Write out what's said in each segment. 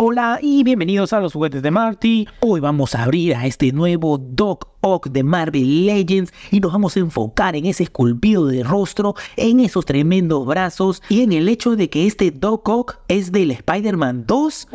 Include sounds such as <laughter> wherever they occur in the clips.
Hola y bienvenidos a los juguetes de Marty. Hoy vamos a abrir a este nuevo Doc Ock de Marvel Legends y nos vamos a enfocar en ese esculpido de rostro, en esos tremendos brazos y en el hecho de que este Doc Ock es del Spider-Man 2.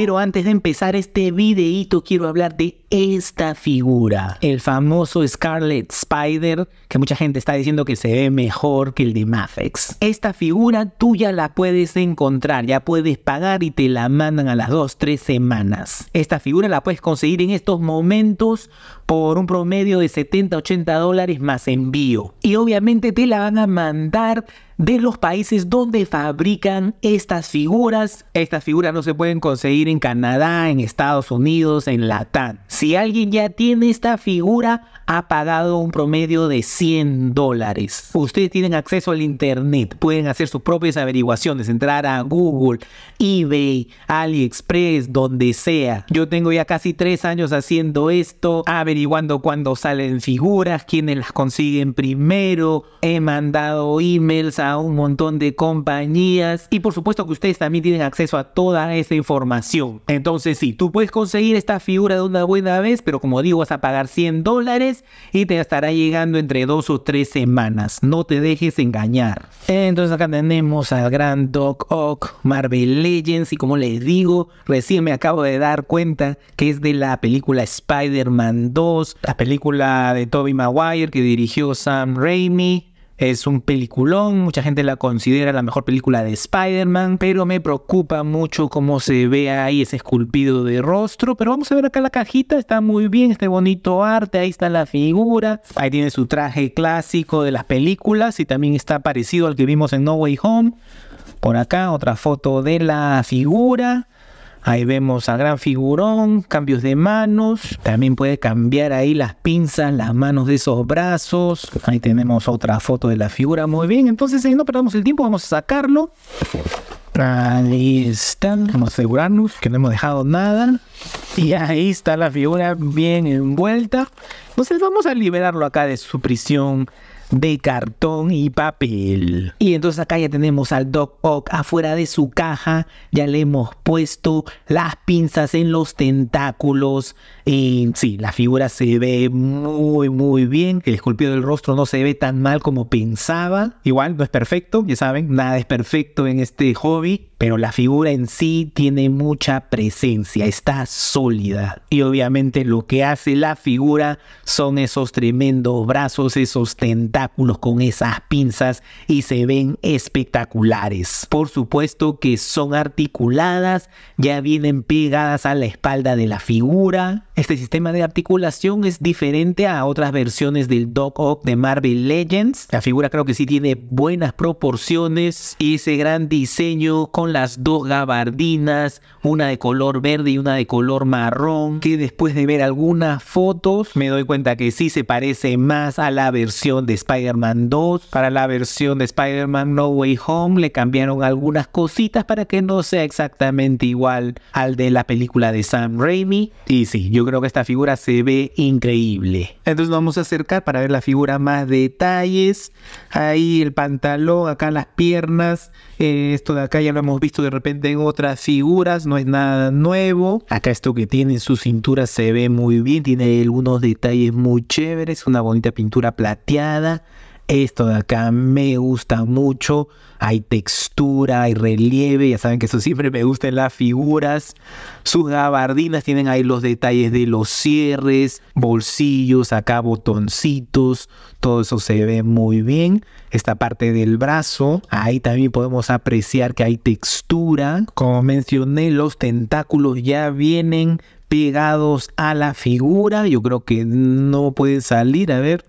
Pero antes de empezar este videíto quiero hablar de esta figura, el famoso Scarlet Spider, que mucha gente está diciendo que se ve mejor que el de Mafex. Esta figura tú ya la puedes encontrar, ya puedes pagar y te la mandan a las 2, 3 semanas. Esta figura la puedes conseguir en estos momentos por un promedio de 70, 80 dólares más envío. Y obviamente te la van a mandar de los países donde fabrican estas figuras. Estas figuras no se pueden conseguir en Canadá, en Estados Unidos, en Latam. Si alguien ya tiene esta figura, ha pagado un promedio de 100 dólares. Ustedes tienen acceso al Internet, pueden hacer sus propias averiguaciones, entrar a Google, eBay, AliExpress, donde sea. Yo tengo ya casi tres años haciendo esto, averiguando cuándo salen figuras, quiénes las consiguen primero. He mandado emails a un montón de compañías y por supuesto que ustedes también tienen acceso a toda esa información. Entonces si tú puedes conseguir esta figura de una buena vez, pero como digo, vas a pagar 100 dólares y te estará llegando entre dos o tres semanas. No te dejes engañar. Entonces acá tenemos al gran Doc Ock, Marvel Legends y como les digo, recién me acabo de dar cuenta que es de la película Spider-Man 2, la película de Tobey Maguire que dirigió Sam Raimi. Es un peliculón, mucha gente la considera la mejor película de Spider-Man, pero me preocupa mucho cómo se ve ahí ese esculpido de rostro. Pero vamos a ver acá la cajita, está muy bien, este bonito arte, ahí está la figura, ahí tiene su traje clásico de las películas y también está parecido al que vimos en No Way Home. Por acá otra foto de la figura. Ahí vemos a gran figurón, cambios de manos. También puede cambiar ahí las pinzas, las manos de esos brazos. Ahí tenemos otra foto de la figura. Muy bien, entonces si eh, no perdamos el tiempo, vamos a sacarlo. Ahí está, vamos a asegurarnos que no hemos dejado nada. Y ahí está la figura bien envuelta. Entonces vamos a liberarlo acá de su prisión de cartón y papel. Y entonces acá ya tenemos al Doc Ock afuera de su caja, ya le hemos puesto las pinzas en los tentáculos y sí, la figura se ve muy muy bien, el esculpido del rostro no se ve tan mal como pensaba, igual no es perfecto, ya saben, nada es perfecto en este hobby, pero la figura en sí tiene mucha presencia, está sólida. Y obviamente lo que hace la figura son esos tremendos brazos, esos tentáculos, con esas pinzas y se ven espectaculares. Por supuesto que son articuladas, ya vienen pegadas a la espalda de la figura. Este sistema de articulación es diferente a otras versiones del Doc Ock de Marvel Legends. La figura creo que sí tiene buenas proporciones y ese gran diseño con las dos gabardinas, una de color verde y una de color marrón, que después de ver algunas fotos me doy cuenta que sí se parece más a la versión de Spider-Man 2, para la versión de Spider-Man No Way Home le cambiaron algunas cositas para que no sea exactamente igual al de la película de Sam Raimi. Y sí, yo creo que esta figura se ve increíble. Entonces vamos a acercar para ver la figura más detalles. Ahí el pantalón, acá las piernas. Eh, esto de acá ya lo hemos visto de repente en otras figuras, no es nada nuevo. Acá esto que tiene en su cintura se ve muy bien, tiene algunos detalles muy chéveres, una bonita pintura plateada esto de acá me gusta mucho, hay textura, hay relieve, ya saben que eso siempre me gusta en las figuras. Sus gabardinas tienen ahí los detalles de los cierres, bolsillos, acá botoncitos, todo eso se ve muy bien. Esta parte del brazo, ahí también podemos apreciar que hay textura. Como mencioné, los tentáculos ya vienen pegados a la figura. Yo creo que no puede salir. A ver,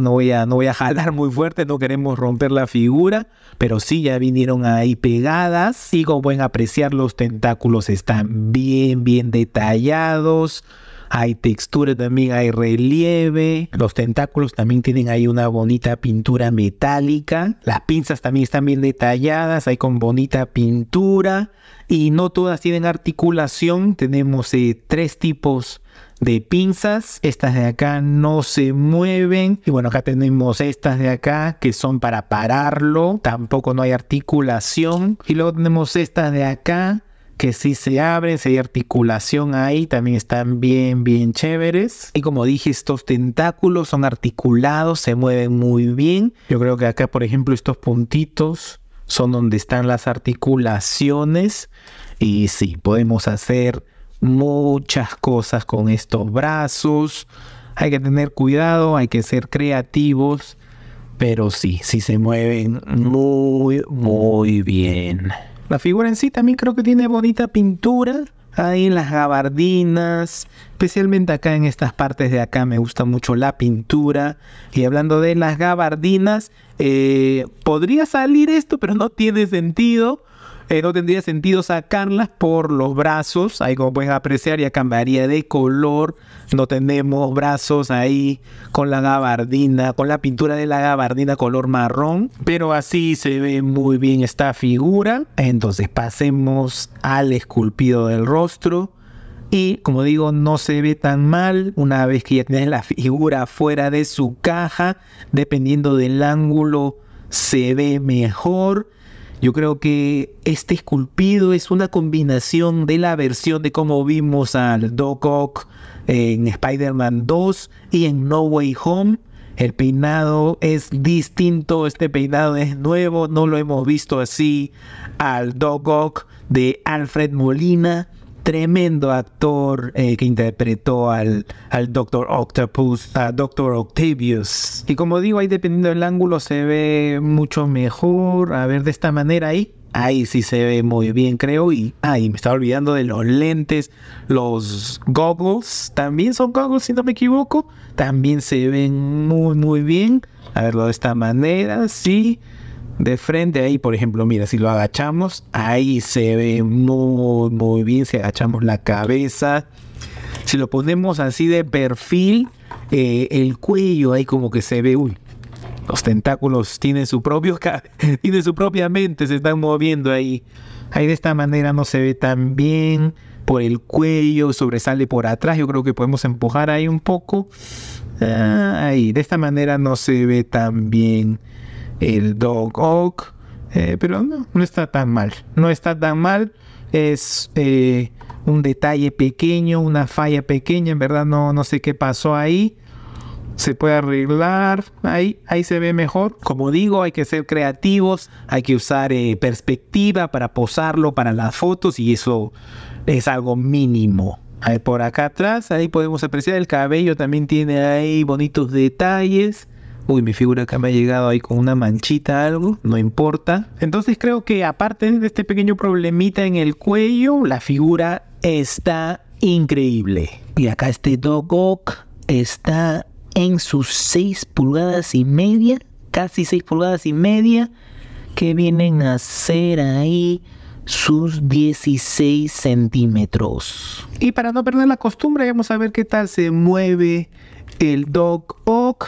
no voy a, no voy a jalar muy fuerte, no queremos romper la figura, pero sí ya vinieron ahí pegadas. Y como pueden apreciar, los tentáculos están bien, bien detallados hay textura también, hay relieve, los tentáculos también tienen ahí una bonita pintura metálica, las pinzas también están bien detalladas, hay con bonita pintura y no todas tienen articulación, tenemos eh, tres tipos de pinzas. Estas de acá no se mueven. Y bueno, acá tenemos estas de acá que son para pararlo. Tampoco no hay articulación. Y luego tenemos estas de acá que sí se abren, si hay articulación ahí, también están bien, bien chéveres. Y como dije, estos tentáculos son articulados, se mueven muy bien. Yo creo que acá, por ejemplo, estos puntitos son donde están las articulaciones. Y sí, podemos hacer muchas cosas con estos brazos. Hay que tener cuidado, hay que ser creativos. Pero sí, sí se mueven muy, muy bien. La figura en sí también creo que tiene bonita pintura. Ahí en las gabardinas, especialmente acá en estas partes de acá me gusta mucho la pintura. Y hablando de las gabardinas, eh, podría salir esto, pero no tiene sentido eh, no tendría sentido sacarlas por los brazos, ahí como puedes apreciar ya cambiaría de color, no tenemos brazos ahí con la gabardina, con la pintura de la gabardina color marrón, pero así se ve muy bien esta figura, entonces pasemos al esculpido del rostro. Y como digo, no se ve tan mal una vez que ya tienes la figura fuera de su caja. Dependiendo del ángulo, se ve mejor. Yo creo que este esculpido es una combinación de la versión de cómo vimos al Doc Ock en Spider-Man 2 y en No Way Home. El peinado es distinto, este peinado es nuevo, no lo hemos visto así al Doc Ock de Alfred Molina tremendo actor eh, que interpretó al, al Doctor Octopus, a Doctor Octavius. Y como digo, ahí dependiendo del ángulo se ve mucho mejor. A ver, de esta manera ahí. Ahí sí se ve muy bien, creo. Y ahí me estaba olvidando de los lentes, los goggles. También son goggles, si no me equivoco. También se ven muy, muy bien. A verlo de esta manera, sí de frente ahí, por ejemplo, mira, si lo agachamos, ahí se ve muy, muy bien, si agachamos la cabeza, si lo ponemos así de perfil, eh, el cuello ahí como que se ve, uy, los tentáculos tienen su propio, <laughs> tienen su propia mente, se están moviendo ahí. Ahí de esta manera no se ve tan bien, por el cuello, sobresale por atrás, yo creo que podemos empujar ahí un poco. Ah, ahí, de esta manera no se ve tan bien el Dog Oak, eh, pero no, no está tan mal, no está tan mal, es eh, un detalle pequeño, una falla pequeña, en verdad no, no sé qué pasó ahí, se puede arreglar, ahí, ahí se ve mejor. Como digo, hay que ser creativos, hay que usar eh, perspectiva para posarlo para las fotos y eso es algo mínimo. Ahí por acá atrás, ahí podemos apreciar el cabello, también tiene ahí bonitos detalles uy, mi figura acá me ha llegado ahí con una manchita, algo, no importa. Entonces creo que aparte de este pequeño problemita en el cuello, la figura está increíble. Y acá este Dogok está en sus 6 pulgadas y media, casi 6 pulgadas y media, que vienen a ser ahí sus 16 centímetros. Y para no perder la costumbre, vamos a ver qué tal se mueve el dog Ock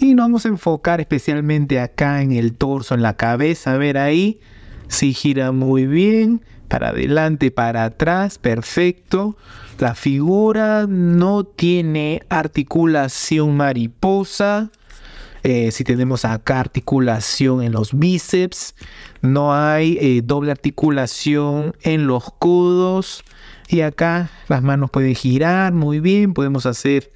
y nos vamos a enfocar especialmente acá en el torso, en la cabeza, a ver ahí si gira muy bien, para adelante, para atrás, perfecto. La figura no tiene articulación mariposa. Eh, si tenemos acá articulación en los bíceps, no hay eh, doble articulación en los codos. Y acá las manos pueden girar muy bien, podemos hacer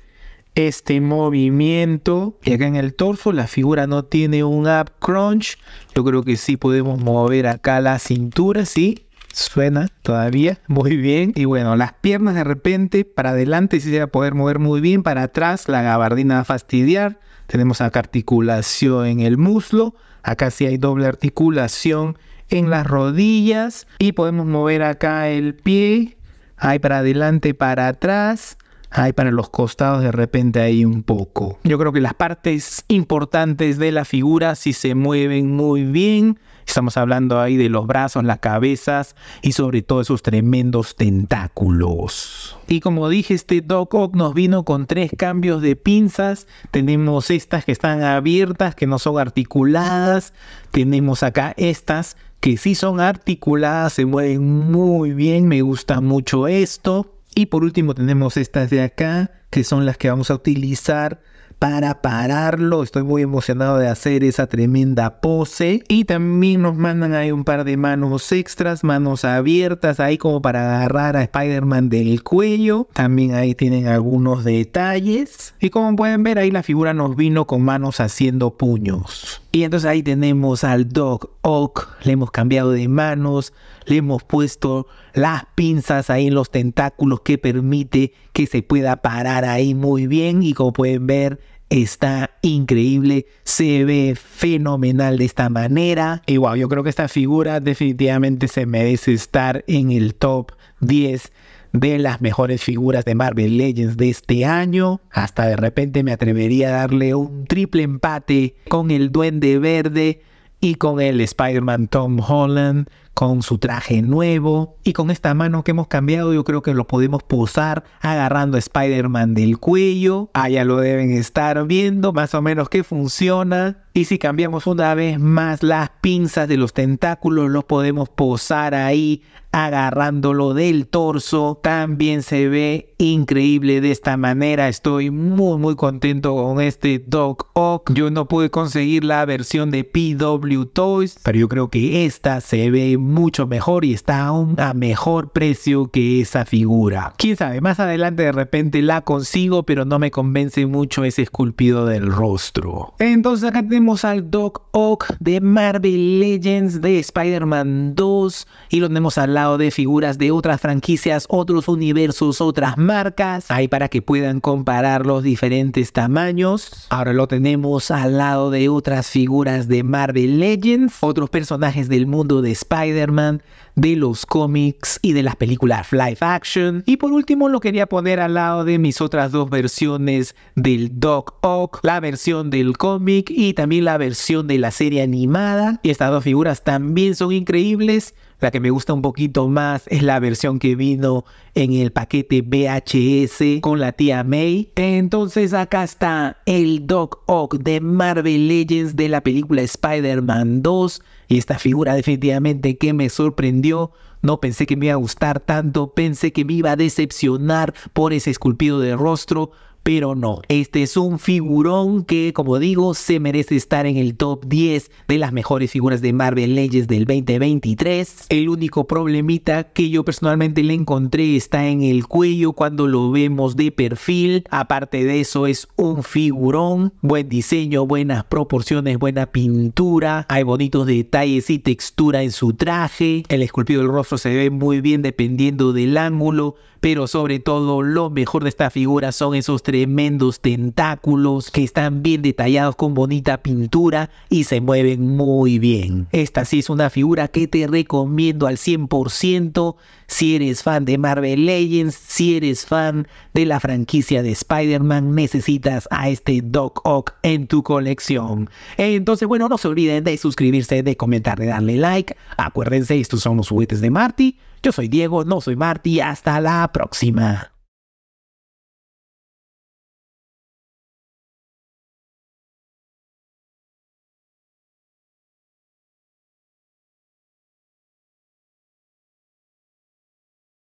este movimiento. Y acá en el torso la figura no tiene un up crunch. Yo creo que sí podemos mover acá la cintura, sí. Suena todavía muy bien. Y bueno, las piernas de repente para adelante sí se va a poder mover muy bien. Para atrás la gabardina va a fastidiar. Tenemos acá articulación en el muslo. Acá sí hay doble articulación en las rodillas. Y podemos mover acá el pie. hay para adelante, para atrás hay para los costados de repente hay un poco. Yo creo que las partes importantes de la figura sí se mueven muy bien. Estamos hablando ahí de los brazos, las cabezas y sobre todo esos tremendos tentáculos. Y como dije, este Doc Ock nos vino con tres cambios de pinzas. Tenemos estas que están abiertas, que no son articuladas. Tenemos acá estas que sí son articuladas, se mueven muy bien. Me gusta mucho esto. Y por último tenemos estas de acá, que son las que vamos a utilizar para pararlo. Estoy muy emocionado de hacer esa tremenda pose. Y también nos mandan ahí un par de manos extras, manos abiertas, ahí como para agarrar a Spider-Man del cuello. También ahí tienen algunos detalles. Y como pueden ver, ahí la figura nos vino con manos haciendo puños. Y entonces ahí tenemos al Doc Oak, le hemos cambiado de manos, le hemos puesto las pinzas ahí en los tentáculos que permite que se pueda parar ahí muy bien y como pueden ver está increíble, se ve fenomenal de esta manera. Y wow, yo creo que esta figura definitivamente se merece estar en el top 10 de las mejores figuras de Marvel Legends de este año. Hasta de repente me atrevería a darle un triple empate con el Duende Verde y con el Spider-Man Tom Holland, con su traje nuevo y con esta mano que hemos cambiado yo creo que lo podemos posar agarrando a Spider-Man del cuello. Allá ah, lo deben estar viendo más o menos que funciona. Y si cambiamos una vez más las pinzas de los tentáculos, los podemos posar ahí agarrándolo del torso. También se ve increíble de esta manera. Estoy muy muy contento con este Dog Ock. Yo no pude conseguir la versión de PW Toys, pero yo creo que esta se ve mucho mejor y está aún a mejor precio que esa figura. Quién sabe, más adelante de repente la consigo, pero no me convence mucho ese esculpido del rostro. Entonces acá tenemos tenemos al Doc Ock de Marvel Legends de Spider-Man 2 y lo tenemos al lado de figuras de otras franquicias, otros universos, otras marcas, ahí para que puedan comparar los diferentes tamaños. Ahora lo tenemos al lado de otras figuras de Marvel Legends, otros personajes del mundo de Spider-Man, de los cómics y de las películas live action. Y por último lo quería poner al lado de mis otras dos versiones del Doc Ock, la versión del cómic y también la versión de la serie animada. Y estas dos figuras también son increíbles. La que me gusta un poquito más es la versión que vino en el paquete VHS con la tía May. Entonces acá está el Doc Ock de Marvel Legends de la película Spider-Man 2. Y esta figura definitivamente que me sorprendió. No pensé que me iba a gustar tanto, pensé que me iba a decepcionar por ese esculpido de rostro, pero no. Este es un figurón que, como digo, se merece estar en el top 10 de las mejores figuras de Marvel Legends del 2023. El único problemita que yo personalmente le encontré está en el cuello cuando lo vemos de perfil. Aparte de eso, es un figurón. Buen diseño, buenas proporciones, buena pintura. Hay bonitos detalles y textura en su traje. El esculpido del rostro se ve muy bien dependiendo del ángulo, pero sobre todo lo mejor de esta figura son esos tremendos tentáculos que están bien detallados con bonita pintura y se mueven muy bien. Mm. Esta sí es una figura que te recomiendo al 100% si eres fan de Marvel Legends, si eres fan de la franquicia de Spider-Man, necesitas a este Doc Ock en tu colección. Entonces, bueno, no se olviden de suscribirse, de comentar, de darle like. Acuérdense, estos son los juguetes de Marty. Yo soy Diego, no soy Marty. Hasta la próxima.